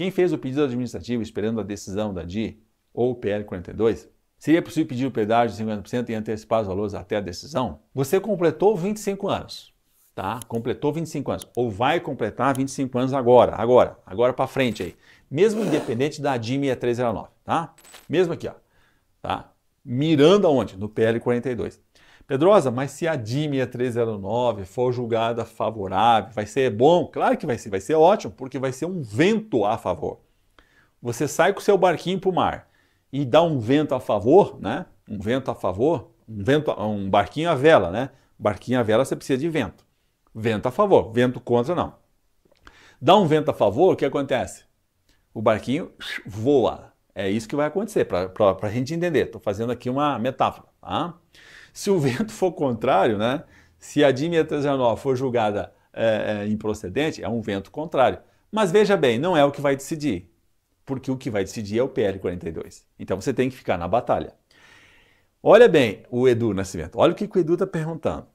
Quem fez o pedido administrativo esperando a decisão da DI ou PL 42, seria possível pedir o pedágio de 50% e antecipar os valores até a decisão? Você completou 25 anos, tá? Completou 25 anos ou vai completar 25 anos agora, agora, agora para frente aí. Mesmo independente da DI 6309, tá? Mesmo aqui, ó, tá? Mirando aonde? No PL 42. Pedrosa, mas se a DIM 309 é for julgada favorável, vai ser bom? Claro que vai ser, vai ser ótimo, porque vai ser um vento a favor. Você sai com seu barquinho para o mar e dá um vento a favor, né? Um vento a favor, um, vento, um barquinho a vela, né? Barquinho a vela você precisa de vento. Vento a favor, vento contra não. Dá um vento a favor, o que acontece? O barquinho voa. É isso que vai acontecer, para a gente entender. Estou fazendo aqui uma metáfora. Tá? Se o vento for contrário, né? se a dimetanol for julgada é, é, improcedente, é um vento contrário. Mas veja bem, não é o que vai decidir, porque o que vai decidir é o PL42. Então você tem que ficar na batalha. Olha bem o Edu Nascimento, olha o que, que o Edu está perguntando.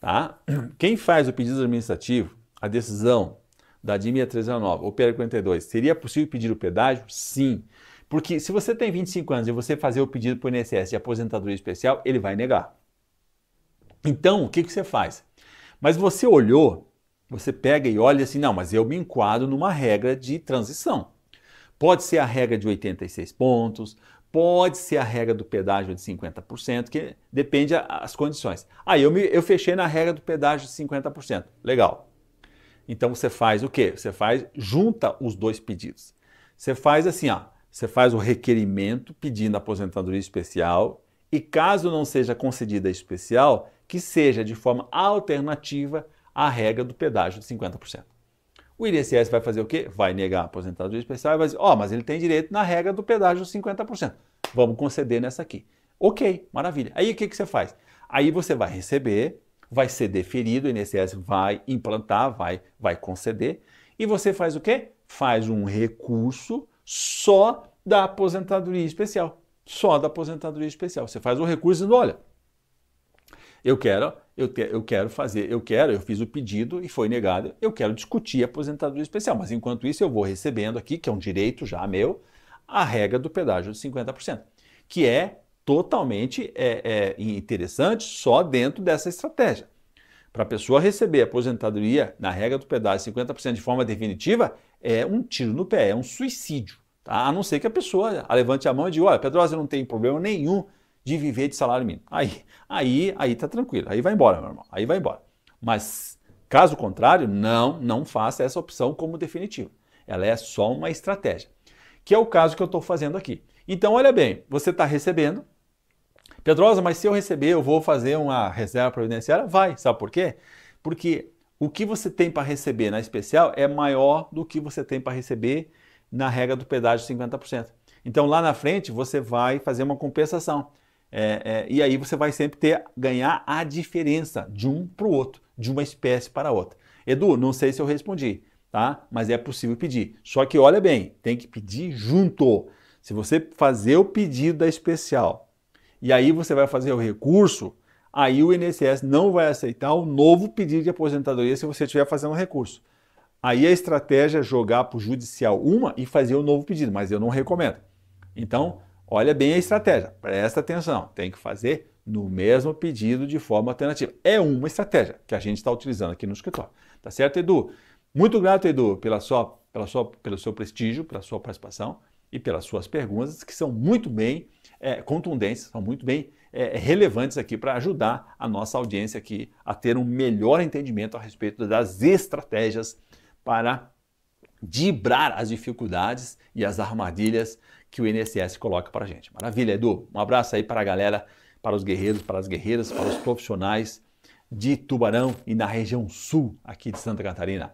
Tá? Quem faz o pedido administrativo, a decisão da DIMIA 309 ou PL42, seria possível pedir o pedágio? Sim. Porque se você tem 25 anos e você fazer o pedido para o INSS de aposentadoria especial, ele vai negar. Então, o que, que você faz? Mas você olhou, você pega e olha assim, não, mas eu me enquadro numa regra de transição. Pode ser a regra de 86 pontos, pode ser a regra do pedágio de 50%, que depende das condições. Aí ah, eu, me, eu fechei na regra do pedágio de 50%. Legal. Então você faz o quê? Você faz, junta os dois pedidos. Você faz assim, ó, você faz o requerimento pedindo aposentadoria especial e, caso não seja concedida especial, que seja de forma alternativa à regra do pedágio de 50%. O INSS vai fazer o quê? Vai negar a aposentadoria especial e vai dizer, ó, oh, mas ele tem direito na regra do pedágio de 50%. Vamos conceder nessa aqui. Ok, maravilha. Aí o que, que você faz? Aí você vai receber, vai ser deferido, o INSS vai implantar, vai, vai conceder, e você faz o quê? Faz um recurso só da aposentadoria especial. Só da aposentadoria especial. Você faz o recurso e olha, eu quero, eu, te, eu quero fazer, eu quero, eu fiz o pedido e foi negado, eu quero discutir a aposentadoria especial, mas enquanto isso eu vou recebendo aqui, que é um direito já meu, a regra do pedágio de 50%, que é totalmente é, é interessante só dentro dessa estratégia. Para a pessoa receber a aposentadoria na regra do pedágio de 50% de forma definitiva, é um tiro no pé, é um suicídio. Tá? A não ser que a pessoa a levante a mão e diga, olha, Pedrosa, não tem problema nenhum de viver de salário mínimo. Aí, aí, aí tá tranquilo, aí vai embora, meu irmão, aí vai embora. Mas caso contrário, não, não faça essa opção como definitiva. Ela é só uma estratégia, que é o caso que eu estou fazendo aqui. Então, olha bem, você está recebendo, Pedrosa, mas se eu receber, eu vou fazer uma reserva previdenciária? Vai, sabe por quê? Porque o que você tem para receber na especial é maior do que você tem para receber na regra do pedágio de 50%. Então lá na frente você vai fazer uma compensação. É, é, e aí você vai sempre ter ganhar a diferença de um para o outro, de uma espécie para outra. Edu, não sei se eu respondi, tá? Mas é possível pedir. Só que olha bem, tem que pedir junto. Se você fazer o pedido da especial e aí você vai fazer o recurso, aí o INSS não vai aceitar o novo pedido de aposentadoria se você estiver fazendo o recurso. Aí a estratégia é jogar para o judicial uma e fazer o um novo pedido, mas eu não recomendo. Então, olha bem a estratégia, presta atenção, tem que fazer no mesmo pedido de forma alternativa. É uma estratégia que a gente está utilizando aqui no escritório. Tá certo, Edu? Muito grato, Edu, pela sua, pela sua, pelo seu prestígio, pela sua participação e pelas suas perguntas, que são muito bem é, contundentes, são muito bem é, relevantes aqui para ajudar a nossa audiência aqui a ter um melhor entendimento a respeito das estratégias para dibrar as dificuldades e as armadilhas que o INSS coloca para a gente. Maravilha, Edu. Um abraço aí para a galera, para os guerreiros, para as guerreiras, para os profissionais de Tubarão e na região sul aqui de Santa Catarina.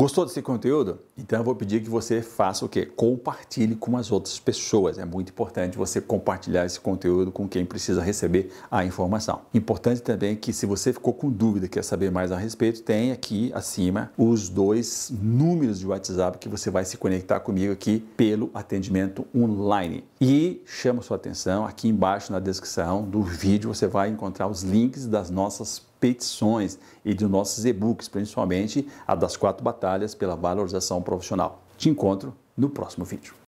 Gostou desse conteúdo? Então eu vou pedir que você faça o quê? Compartilhe com as outras pessoas. É muito importante você compartilhar esse conteúdo com quem precisa receber a informação. Importante também que se você ficou com dúvida, quer saber mais a respeito, tem aqui acima os dois números de WhatsApp que você vai se conectar comigo aqui pelo atendimento online. E chama sua atenção, aqui embaixo na descrição do vídeo você vai encontrar os links das nossas petições e dos nossos e-books, principalmente a das quatro batalhas pela valorização profissional. Te encontro no próximo vídeo.